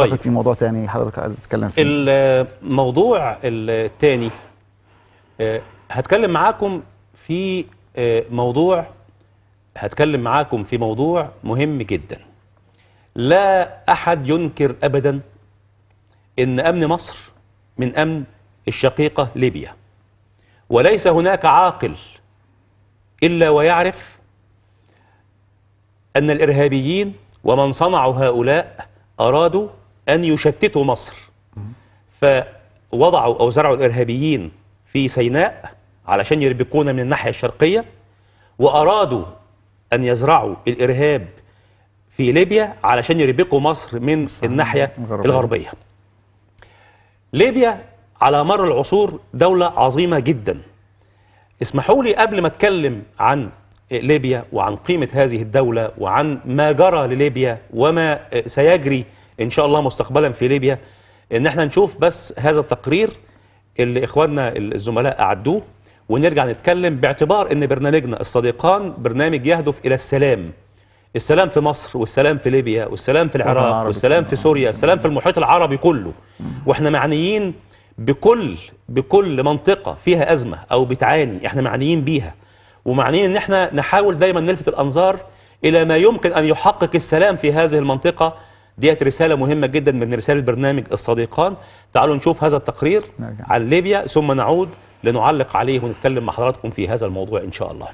اعتقد طيب. في موضوع تاني حضرتك عايز تتكلم فيه الموضوع التاني آه، هتكلم معاكم في آه، موضوع هتكلم معاكم في موضوع مهم جدا لا احد ينكر ابدا ان امن مصر من امن الشقيقه ليبيا وليس هناك عاقل الا ويعرف ان الارهابيين ومن صنعوا هؤلاء ارادوا أن يشتتوا مصر فوضعوا أو زرعوا الإرهابيين في سيناء علشان يربكونا من الناحية الشرقية وأرادوا أن يزرعوا الإرهاب في ليبيا علشان يربكوا مصر من الناحية الغربية ليبيا على مر العصور دولة عظيمة جدا اسمحوا لي قبل ما اتكلم عن ليبيا وعن قيمة هذه الدولة وعن ما جرى لليبيا وما سيجري ان شاء الله مستقبلا في ليبيا ان احنا نشوف بس هذا التقرير اللي اخواننا الزملاء اعدوه ونرجع نتكلم باعتبار ان برنامجنا الصديقان برنامج يهدف الى السلام السلام في مصر والسلام في ليبيا والسلام في العراق والسلام في سوريا السلام في المحيط العربي كله واحنا معنيين بكل بكل منطقه فيها ازمه او بتعاني احنا معنيين بيها ومعنيين ان احنا نحاول دايما نلفت الانظار الى ما يمكن ان يحقق السلام في هذه المنطقه ديت رسالة مهمة جدا من رسالة برنامج الصديقان تعالوا نشوف هذا التقرير عن ليبيا ثم نعود لنعلق عليه ونتكلم مع حضراتكم في هذا الموضوع إن شاء الله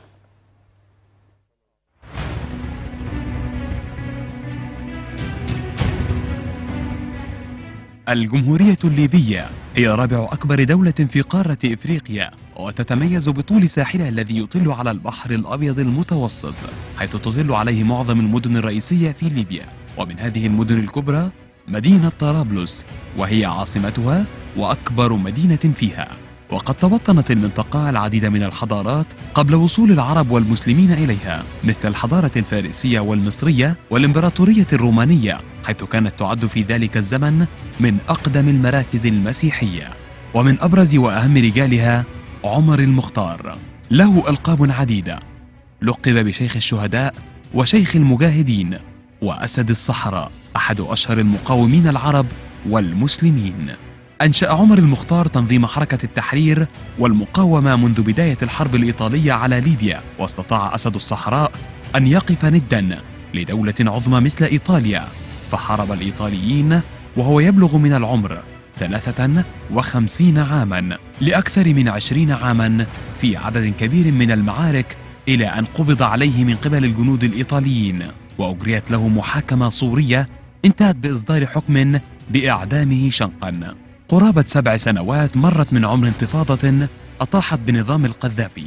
الجمهورية الليبية هي رابع أكبر دولة في قارة إفريقيا وتتميز بطول ساحلها الذي يطل على البحر الأبيض المتوسط حيث تطل عليه معظم المدن الرئيسية في ليبيا ومن هذه المدن الكبرى مدينة طرابلس وهي عاصمتها وأكبر مدينة فيها وقد توطنت المنطقة العديد من الحضارات قبل وصول العرب والمسلمين إليها مثل الحضارة الفارسية والمصرية والإمبراطورية الرومانية حيث كانت تعد في ذلك الزمن من أقدم المراكز المسيحية ومن أبرز وأهم رجالها عمر المختار له ألقاب عديدة لقب بشيخ الشهداء وشيخ المجاهدين وأسد الصحراء أحد أشهر المقاومين العرب والمسلمين أنشأ عمر المختار تنظيم حركة التحرير والمقاومة منذ بداية الحرب الإيطالية على ليبيا واستطاع أسد الصحراء أن يقف ندا لدولة عظمى مثل إيطاليا فحارب الإيطاليين وهو يبلغ من العمر 53 عاما لأكثر من 20 عاما في عدد كبير من المعارك إلى أن قبض عليه من قبل الجنود الإيطاليين وأجريت له محاكمة صورية انتهت بإصدار حكم بإعدامه شنقا قرابة سبع سنوات مرت من عمر انتفاضة أطاحت بنظام القذافي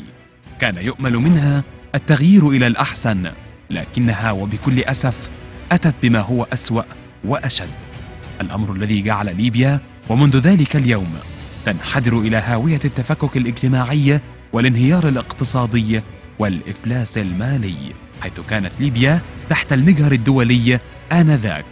كان يؤمل منها التغيير إلى الأحسن لكنها وبكل أسف أتت بما هو أسوأ وأشد الأمر الذي جعل ليبيا ومنذ ذلك اليوم تنحدر إلى هاوية التفكك الاجتماعي والانهيار الاقتصادي والإفلاس المالي حيث كانت ليبيا تحت المجهر الدولي آنذاك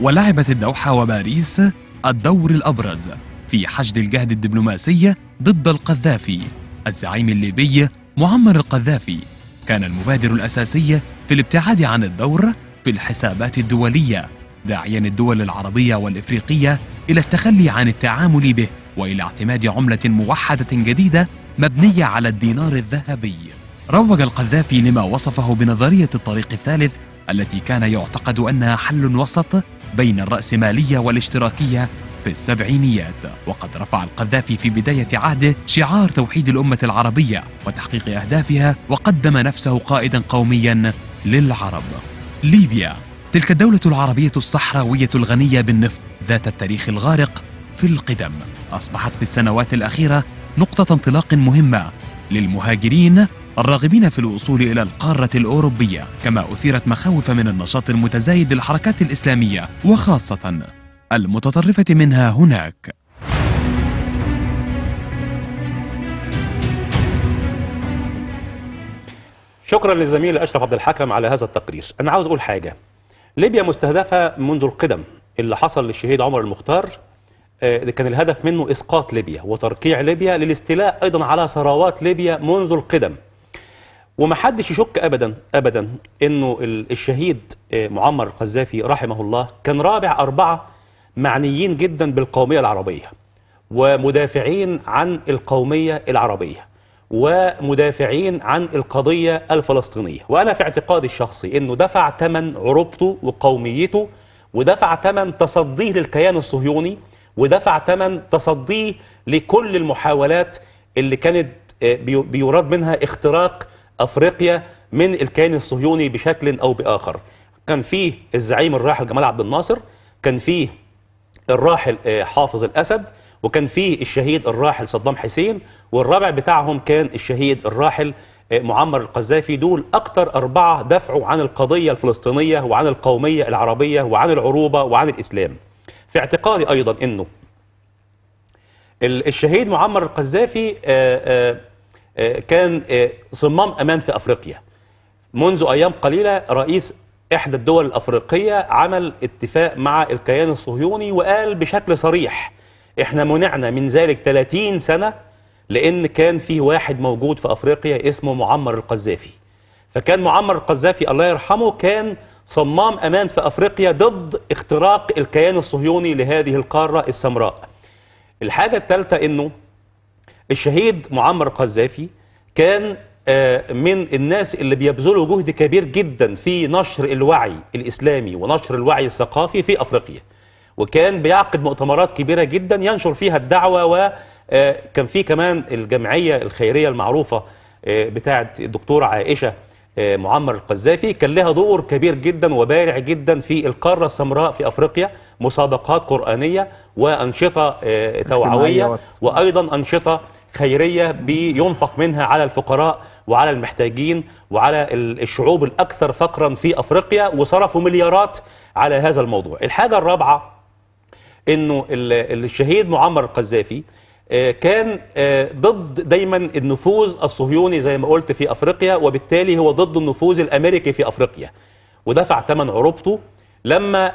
ولعبت الدوحة وباريس الدور الأبرز في حشد الجهد الدبلوماسي ضد القذافي الزعيم الليبي معمر القذافي كان المبادر الأساسي في الابتعاد عن الدور في الحسابات الدولية داعيا الدول العربية والإفريقية إلى التخلي عن التعامل به وإلى اعتماد عملة موحدة جديدة مبنية على الدينار الذهبي روج القذافي لما وصفه بنظرية الطريق الثالث التي كان يعتقد أنها حل وسط بين الرأسمالية والاشتراكية في السبعينيات وقد رفع القذافي في بداية عهده شعار توحيد الأمة العربية وتحقيق أهدافها وقدم نفسه قائدا قوميا للعرب ليبيا تلك الدولة العربية الصحراوية الغنية بالنفط ذات التاريخ الغارق في القدم أصبحت في السنوات الأخيرة نقطة انطلاق مهمة للمهاجرين الراغبين في الوصول إلى القارة الأوروبية كما أثيرت مخاوف من النشاط المتزايد للحركات الإسلامية وخاصة المتطرفة منها هناك شكرا للزميل أشرف عبد الحكم على هذا التقرير أنا عاوز أقول حاجة ليبيا مستهدفة منذ القدم اللي حصل للشهيد عمر المختار آه، كان الهدف منه إسقاط ليبيا وترقيع ليبيا للاستيلاء أيضا على ثروات ليبيا منذ القدم ومحدش يشك ابدا ابدا انه الشهيد آه، معمر القذافي رحمه الله كان رابع اربعه معنيين جدا بالقوميه العربيه ومدافعين عن القوميه العربيه ومدافعين عن القضيه الفلسطينيه وانا في اعتقادي الشخصي انه دفع ثمن عروبته وقوميته ودفع ثمن تصديه للكيان الصهيوني ودفع ثمن تصديه لكل المحاولات اللي كانت آه، بيراد منها اختراق أفريقيا من الكيان الصهيوني بشكل أو بآخر كان فيه الزعيم الراحل جمال عبد الناصر كان فيه الراحل آه، حافظ الأسد وكان فيه الشهيد الراحل صدام حسين والرابع بتاعهم كان الشهيد الراحل آه، معمر القذافي دول أكتر أربعة دفعوا عن القضية الفلسطينية وعن القومية العربية وعن العروبة وعن الإسلام في اعتقادي أيضا أنه الشهيد معمر القذافي آه، آه، كان آه، صمام امان في افريقيا منذ ايام قليله رئيس احدى الدول الافريقيه عمل اتفاق مع الكيان الصهيوني وقال بشكل صريح احنا منعنا من ذلك 30 سنه لان كان في واحد موجود في افريقيا اسمه معمر القذافي فكان معمر القذافي الله يرحمه كان صمام امان في افريقيا ضد اختراق الكيان الصهيوني لهذه القاره السمراء الحاجه الثالثه انه الشهيد معمر القذافي كان آه، من الناس اللي بيبذلوا جهد كبير جدا في نشر الوعي الإسلامي ونشر الوعي الثقافي في أفريقيا وكان بيعقد مؤتمرات كبيرة جدا ينشر فيها الدعوة وكان آه، في كمان الجمعية الخيرية المعروفة آه، بتاعة الدكتورة عائشة معمر القذافي كان لها دور كبير جدا وبارع جدا في القارة السمراء في أفريقيا مسابقات قرآنية وأنشطة آه، توعوية وأيضا أنشطة خيرية بينفق منها على الفقراء وعلى المحتاجين وعلى الشعوب الأكثر فقرا في أفريقيا وصرفوا مليارات على هذا الموضوع الحاجة الرابعة أنه الشهيد معمر القذافي آه، كان آه، ضد دايما النفوذ الصهيوني زي ما قلت في أفريقيا وبالتالي هو ضد النفوذ الأمريكي في أفريقيا ودفع ثمن عروبته لما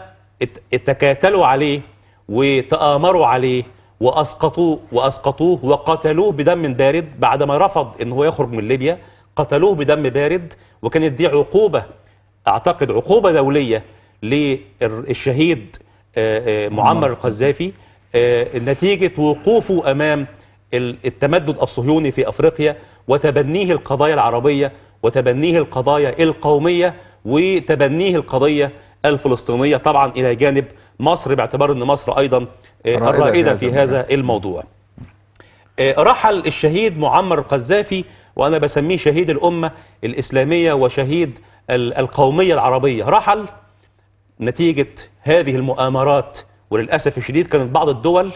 تكاتلوا عليه وتآمروا عليه وأسقطوه وأسقطوه وقتلوه بدم بارد بعدما رفض أن هو يخرج من ليبيا قتلوه بدم بارد وكانت دي عقوبة أعتقد عقوبة دولية للشهيد آه، آه، معمر القذافي آه، نتيجة وقوفه أمام التمدد الصهيوني في أفريقيا وتبنيه القضايا العربية وتبنيه القضايا القومية وتبنيه القضية الفلسطينية طبعا إلى جانب مصر باعتبار أن مصر أيضا آه، الرائدة في هذا الموضوع آه، رحل الشهيد معمر القذافي وأنا بسميه شهيد الأمة الإسلامية وشهيد القومية العربية رحل نتيجة هذه المؤامرات وللأسف الشديد كانت بعض الدول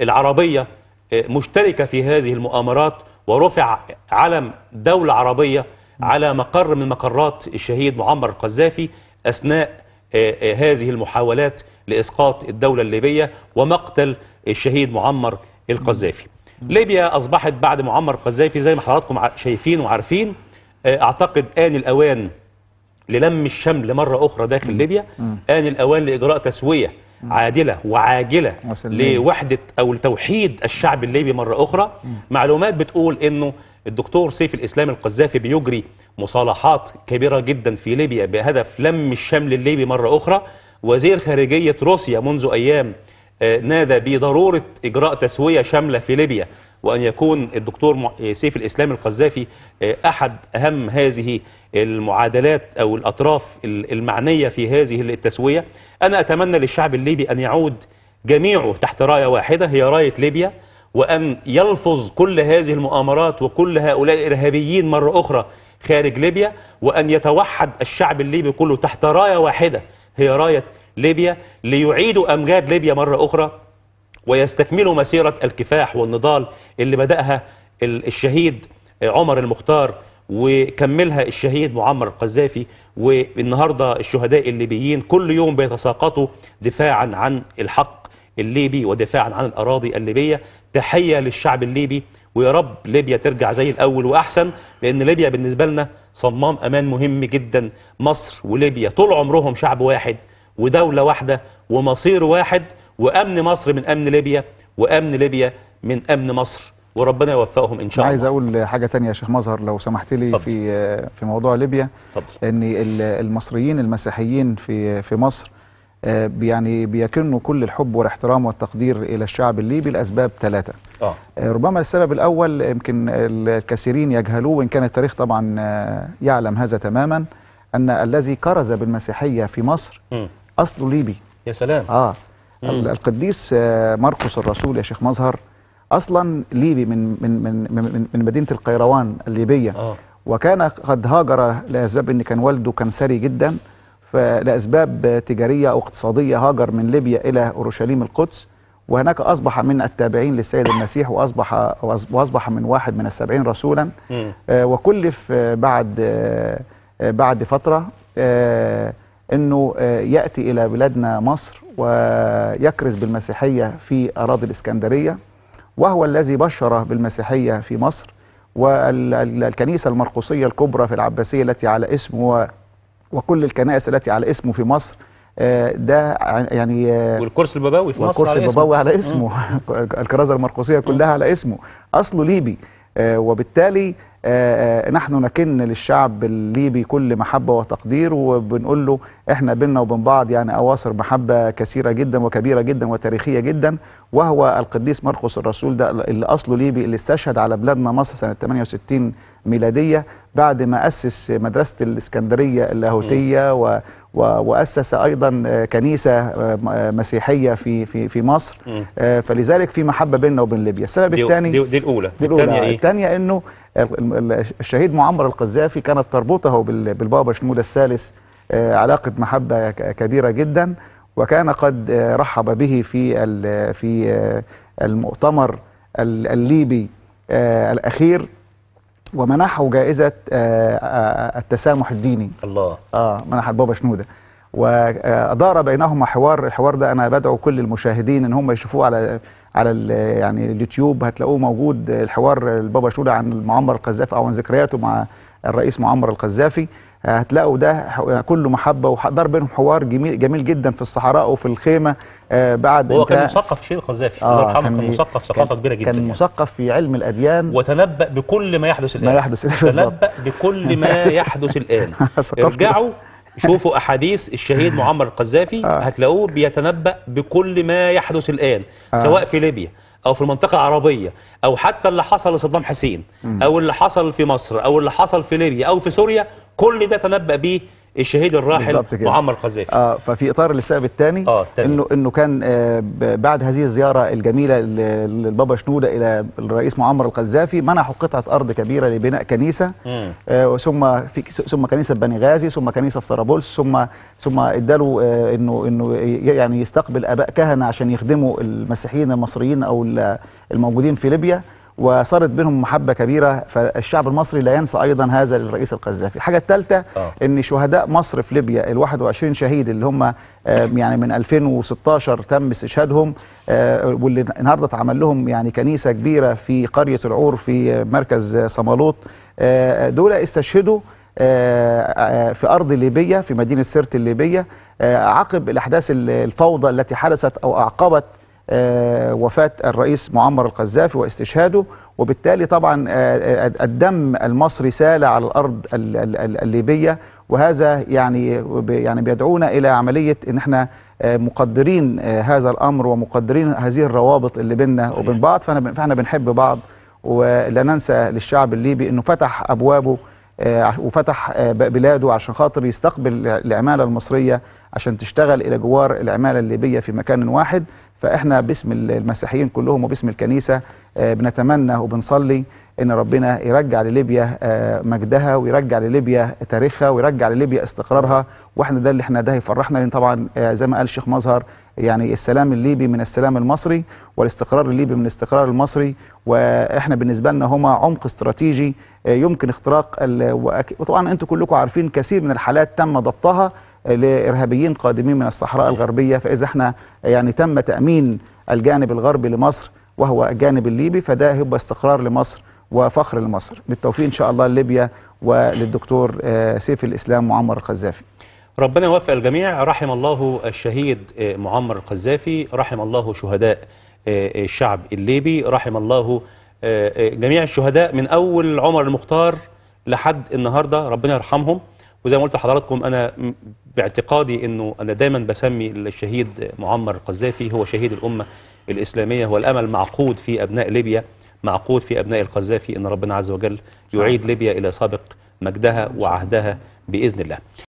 العربية آه، مشتركة في هذه المؤامرات ورفع علم دولة عربية على مقر من مقرات الشهيد معمر القذافي أثناء آه، آه، هذه المحاولات لإسقاط الدولة الليبية ومقتل الشهيد معمر القذافي ليبيا أصبحت بعد معمر القذافي زي ما حضراتكم شايفين وعارفين آه، أعتقد آن الأوان للم الشمل مرة أخرى داخل ليبيا آن الأوان لإجراء تسوية عادلة وعاجلة لوحدة أو لتوحيد الشعب الليبي مرة أخرى معلومات بتقول أنه الدكتور سيف الإسلام القذافي بيجري مصالحات كبيرة جدا في ليبيا بهدف لم الشمل الليبي مرة أخرى وزير خارجية روسيا منذ أيام آه، نادى بضرورة إجراء تسوية شاملة في ليبيا وأن يكون الدكتور آه، سيف الإسلام القذافي آه، أحد أهم هذه المعادلات أو الأطراف المعنية في هذه التسوية أنا أتمنى للشعب الليبي أن يعود جميعه تحت راية واحدة هي راية ليبيا وأن يلفظ كل هذه المؤامرات وكل هؤلاء الإرهابيين مرة أخرى خارج ليبيا وأن يتوحد الشعب الليبي كله تحت راية واحدة هي راية ليبيا ليعيدوا أمجاد ليبيا مرة أخرى ويستكملوا مسيرة الكفاح والنضال اللي بدأها الشهيد عمر المختار وكملها الشهيد معمر القذافي والنهارده الشهداء الليبيين كل يوم بيتساقطوا دفاعا عن الحق الليبي ودفاعا عن الأراضي الليبية تحية للشعب الليبي ويا رب ليبيا ترجع زي الأول وأحسن لأن ليبيا بالنسبة لنا صمام أمان مهم جدا مصر وليبيا طول عمرهم شعب واحد ودولة واحدة ومصير واحد وأمن مصر من أمن ليبيا وأمن ليبيا من أمن مصر وربنا يوفقهم ان شاء الله عايز اقول حاجه تانية يا شيخ مظهر لو سمحت لي فضل. في في موضوع ليبيا فضل. ان المصريين المسيحيين في في مصر آه، يعني بيكنوا كل الحب والاحترام والتقدير الى الشعب الليبي لاسباب ثلاثه. آه. آه. ربما السبب الاول يمكن الكثيرين يجهلوه وان كان التاريخ طبعا آه، يعلم هذا تماما ان الذي كرز بالمسيحيه في مصر م. اصله ليبي. يا سلام. اه م. القديس مرقس الرسول يا شيخ مظهر اصلا ليبي من من من من, من مدينه القيروان الليبيه. آه. وكان قد هاجر لاسباب ان كان والده كان ثري جدا لأسباب تجارية أو اقتصادية هاجر من ليبيا إلى أورشليم القدس وهناك أصبح من التابعين للسيد المسيح وأصبح, وأصبح من واحد من السبعين رسولا آه، وكلف آه، بعد آه، بعد فترة أنه يأتي إلى بلادنا مصر ويكرز بالمسيحية في أراضي الإسكندرية وهو الذي بشر بالمسيحية في مصر والكنيسة المرقوسيه الكبرى في العباسية التي على اسمه وكل الكنائس التي على اسمه في مصر آه، ده يعني آه، والكرسي الباباوي في مصر والكرسي البابوي على اسمه, على اسمه الكرازه المرقوسيه كلها على اسمه اصله ليبي آه، وبالتالي آه، آه، نحن نكن للشعب الليبي كل محبة وتقدير وبنقول له احنا بينا وبين بعض يعني أواصر محبة كثيرة جدا وكبيرة جدا وتاريخية جدا وهو القديس مرقس الرسول ده اللي أصله ليبي اللي استشهد على بلادنا مصر سنة 68 ميلادية بعد ما أسس مدرسة الإسكندرية اللاهوتية و وأسس أيضا كنيسة مسيحية في في في مصر آه، فلذلك في محبة بيننا وبين ليبيا السبب الثاني دي, دي الأولى دي الأولى الثانية إيه؟ الثانية إنه الشهيد معمر القذافي كانت تربطه بالبابا شنودة الثالث آه، علاقة محبة كبيرة جدا وكان قد آه، رحب به في في آه، المؤتمر الليبي الأخير ومنحه جائزة التسامح الديني الله آه منح البابا شنودة وأدار بينهما حوار الحوار ده أنا بدعو كل المشاهدين إن هم يشوفوه على على يعني اليوتيوب هتلاقوه موجود الحوار البابا شوده عن معمر القذافي او عن ذكرياته مع الرئيس معمر القذافي آه، هتلاقوا ده يعني كله محبه ودار بينهم حوار جميل جميل جدا في الصحراء وفي الخيمه آه، بعد هو كان مثقف الشيخ القذافي آه كان, كان مثقف ثقافه كبيره جدا كان يعني. مثقف في علم الاديان وتنبأ بكل ما يحدث الان ما يحدث الان تنبأ بكل ما يحدث الان ارجعوا شوفوا احاديث الشهيد معمر القذافي آه. هتلاقوه بيتنبأ بكل ما يحدث الان آه. سواء في ليبيا او في المنطقه العربيه او حتى اللي حصل لصدام حسين او اللي حصل في مصر او اللي حصل في ليبيا او في سوريا كل ده تنبأ بيه الشهيد الراحل معمر قذافي اه ففي اطار السبب الثاني آه انه انه كان آه بعد هذه الزياره الجميله للبابا شنوده الى الرئيس معمر القذافي منحوا قطعه ارض كبيره لبناء كنيسه آه ثم في ثم كنيسه بني غازي ثم كنيسه في طرابلس ثم ثم ادالوا آه انه انه يعني يستقبل اباء كهنه عشان يخدموا المسيحيين المصريين او الموجودين في ليبيا وصارت بينهم محبة كبيرة فالشعب المصري لا ينسى أيضا هذا للرئيس القذافي الحاجة الثالثة آه. أن شهداء مصر في ليبيا ال 21 شهيد اللي هم يعني من 2016 تم استشهادهم آه، واللي النهارده اتعمل لهم يعني كنيسة كبيرة في قرية العور في مركز صمالوط آه، دول استشهدوا في أرض ليبيا في مدينة سرت الليبية عقب الأحداث الفوضى التي حدثت أو أعقبت آه، وفاة الرئيس معمر القذافي واستشهاده وبالتالي طبعا آه، آه، الدم المصري سال على الأرض الليبية وهذا يعني يعني بيدعونا إلى عملية إن احنا مقدرين هذا الأمر ومقدرين هذه الروابط اللي بيننا وبين بعض فاحنا بنحب بعض ولا ننسى للشعب الليبي انه فتح ابوابه آه، وفتح آه، بلاده عشان خاطر يستقبل العماله المصريه عشان تشتغل الى جوار العماله الليبيه في مكان واحد فاحنا باسم المسيحيين كلهم وباسم الكنيسه آه، بنتمنى وبنصلي ان ربنا يرجع لليبيا آه، مجدها ويرجع لليبيا تاريخها ويرجع لليبيا استقرارها واحنا ده اللي احنا ده هيفرحنا لان طبعا آه، زي ما قال الشيخ مظهر يعني السلام الليبي من السلام المصري والاستقرار الليبي من الاستقرار المصري واحنا بالنسبه لنا هما عمق استراتيجي آه، يمكن اختراق وطبعا انتم كلكم عارفين كثير من الحالات تم ضبطها لارهابيين قادمين من الصحراء الغربيه فاذا احنا يعني تم تامين الجانب الغربي لمصر وهو الجانب الليبي فده هيبقى استقرار لمصر وفخر لمصر بالتوفيق إن شاء الله لليبيا وللدكتور آه، سيف الإسلام معمر القذافي ربنا يوفق الجميع رحم الله الشهيد آه، معمر القذافي رحم الله شهداء آه، الشعب الليبي رحم الله جميع الشهداء من أول عمر المختار لحد النهاردة ربنا يرحمهم وزي ما قلت لحضراتكم أنا باعتقادي أنه أنا دايما بسمي الشهيد معمر القذافي هو شهيد الأمة الإسلامية والأمل معقود في أبناء ليبيا معقود في أبناء القذافي أن ربنا عز وجل يعيد نعم. ليبيا إلى سابق مجدها وعهدها بإذن الله